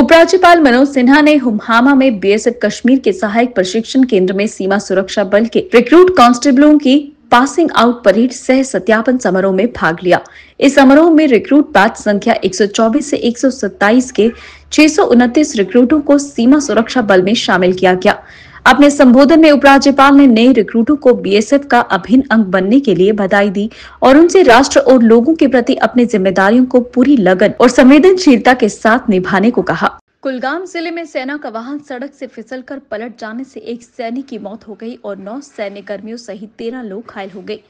उपराज्यपाल मनोज सिन्हा ने हुमहामा में बीएसएफ कश्मीर के सहायक प्रशिक्षण केंद्र में सीमा सुरक्षा बल के रिक्रूट कांस्टेबलों की पासिंग आउट परेड सह सत्यापन समारोह में भाग लिया इस समारोह में रिक्रूट बैच संख्या 124 से 127 के छह रिक्रूटों को सीमा सुरक्षा बल में शामिल किया गया अपने संबोधन में उपराज्यपाल ने नए रिक्रूटों को बीएसएफ का अभिन्न अंग बनने के लिए बधाई दी और उनसे राष्ट्र और लोगों के प्रति अपनी जिम्मेदारियों को पूरी लगन और संवेदनशीलता के साथ निभाने को कहा कुलगाम जिले में सेना का वाहन सड़क से फिसलकर पलट जाने से एक सैनिक की मौत हो गई और नौ सैन्य कर्मियों सहित तेरह लोग घायल हो गए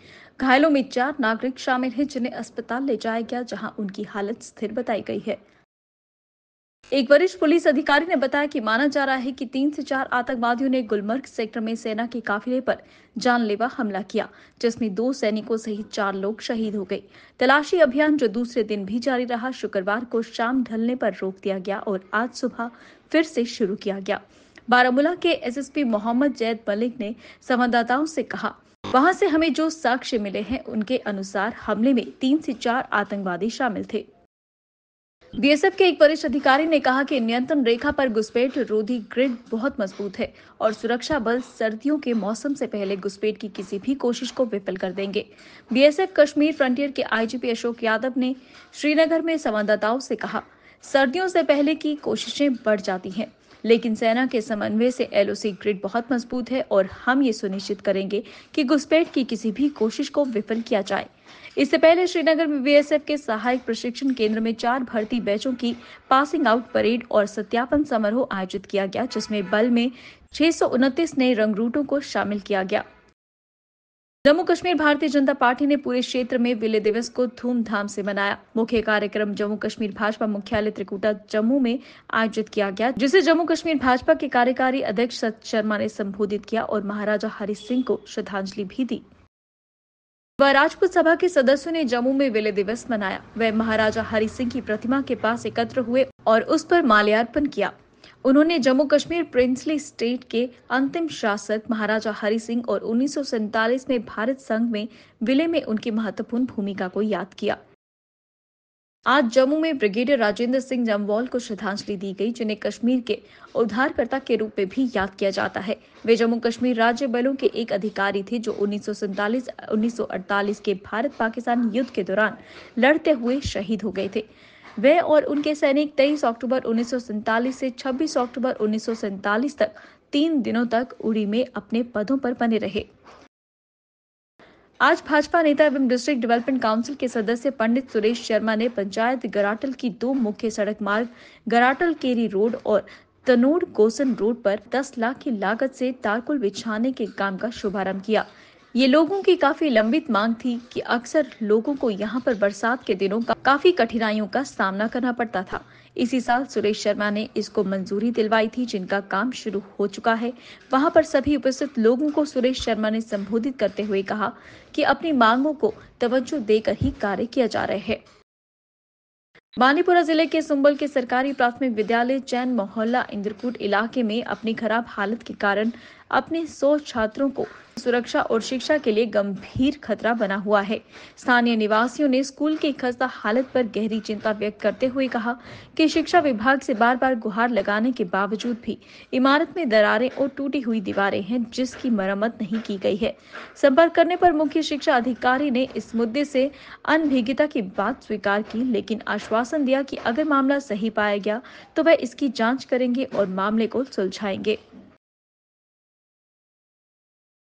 घायलों में चार नागरिक शामिल हैं जिन्हें अस्पताल ले जाया गया जहां उनकी हालत स्थिर बताई गई है एक वरिष्ठ पुलिस अधिकारी ने बताया कि माना जा रहा है कि तीन से चार आतंकवादियों ने गुलमर्ग सेक्टर में सेना के काफिले पर जानलेवा हमला किया जिसमें दो सैनिकों सहित चार लोग शहीद हो गए तलाशी अभियान जो दूसरे दिन भी जारी रहा शुक्रवार को शाम ढलने पर रोक दिया गया और आज सुबह फिर से शुरू किया गया बारामूला के एसएसपी मोहम्मद जैद मलिक ने संवाददाताओं से कहा वहां से हमें जो साक्ष्य मिले हैं उनके अनुसार हमले में तीन से चार आतंकवादी शामिल थे बीएसएफ के एक वरिष्ठ अधिकारी ने कहा कि नियंत्रण रेखा पर घुसपैठ रोधी ग्रिड बहुत मजबूत है और सुरक्षा बल सर्दियों के मौसम से पहले घुसपैठ की किसी भी कोशिश को विफल कर देंगे बीएसएफ कश्मीर फ्रंटियर के आईजीपी अशोक यादव ने श्रीनगर में संवाददाताओं से कहा सर्दियों से पहले की कोशिशें बढ़ जाती हैं लेकिन सेना के समन्वय से एलओसी ग्रिड बहुत मजबूत है और हम ये सुनिश्चित करेंगे कि घुसपैठ की किसी भी कोशिश को विफल किया जाए इससे पहले श्रीनगर में बीएसएफ के सहायक प्रशिक्षण केंद्र में चार भर्ती बैचों की पासिंग आउट परेड और सत्यापन समारोह आयोजित किया गया जिसमें बल में छह नए रंगरूटों को शामिल किया गया जम्मू कश्मीर भारतीय जनता पार्टी ने पूरे क्षेत्र में विलय दिवस को धूमधाम से मनाया मुख्य कार्यक्रम जम्मू कश्मीर भाजपा मुख्यालय त्रिकुटा जम्मू में आयोजित किया गया जिसे जम्मू कश्मीर भाजपा के कार्यकारी अध्यक्ष सत शर्मा ने संबोधित किया और महाराजा हरि सिंह को श्रद्धांजलि भी दी व राजपूत सभा के सदस्यों ने जम्मू में विलय दिवस मनाया वह महाराजा हरि सिंह की प्रतिमा के पास एकत्र हुए और उस पर माल्यार्पण किया उन्होंने जम्मू कश्मीर प्रिंसली स्टेट के अंतिम शासक महाराजा हरि सिंह और उन्नीस में भारत संघ में विलय में उनकी महत्वपूर्ण भूमिका को याद किया आज जम्मू में ब्रिगेडियर राजेंद्र सिंह जमवाल को श्रद्धांजलि दी गई जिन्हें कश्मीर के उद्धारकर्ता के रूप में भी याद किया जाता है वे जम्मू कश्मीर राज्य बलों के एक अधिकारी थे जो उन्नीस 1948 के भारत पाकिस्तान युद्ध के दौरान लड़ते हुए शहीद हो गए थे वे और उनके सैनिक 23 अक्टूबर उन्नीस से 26 अक्टूबर उन्नीस तक तीन दिनों तक उड़ी में अपने पदों पर बने रहे आज भाजपा नेता एवं डिस्ट्रिक्ट डेवलपमेंट काउंसिल के सदस्य पंडित सुरेश शर्मा ने पंचायत गराटल की दो मुख्य सड़क मार्ग गराटल केरी रोड और तनोड़ गोसन रोड पर 10 लाख की लागत से तारकुल बिछाने के काम का शुभारंभ किया ये लोगों की काफी लंबित मांग थी कि अक्सर लोगों को यहाँ पर बरसात के दिनों का काफी कठिनाइयों का सामना करना पड़ता था इसी साल सुरेश शर्मा ने इसको मंजूरी दिलवाई थी जिनका काम शुरू हो चुका है वहां पर सभी उपस्थित लोगों को सुरेश शर्मा ने संबोधित करते हुए कहा कि अपनी मांगों को तवज्जो देकर ही कार्य किया जा रहे है बानीपुरा जिले के सुंबल के सरकारी प्राथमिक विद्यालय चैन मोहल्ला इंद्रकूट इलाके में अपनी खराब हालत के कारण अपने सौ छात्रों को सुरक्षा और शिक्षा के लिए गंभीर खतरा बना हुआ है स्थानीय निवासियों ने स्कूल की खस्ता हालत पर गहरी चिंता व्यक्त करते हुए कहा कि शिक्षा विभाग से बार बार गुहार लगाने के बावजूद भी इमारत में दरारें और टूटी हुई दीवारें हैं जिसकी मरम्मत नहीं की गई है संपर्क करने पर मुख्य शिक्षा अधिकारी ने इस मुद्दे से अनभिज्ञता की बात स्वीकार की लेकिन आश्वासन दिया की अगर मामला सही पाया गया तो वह इसकी जाँच करेंगे और मामले को सुलझाएंगे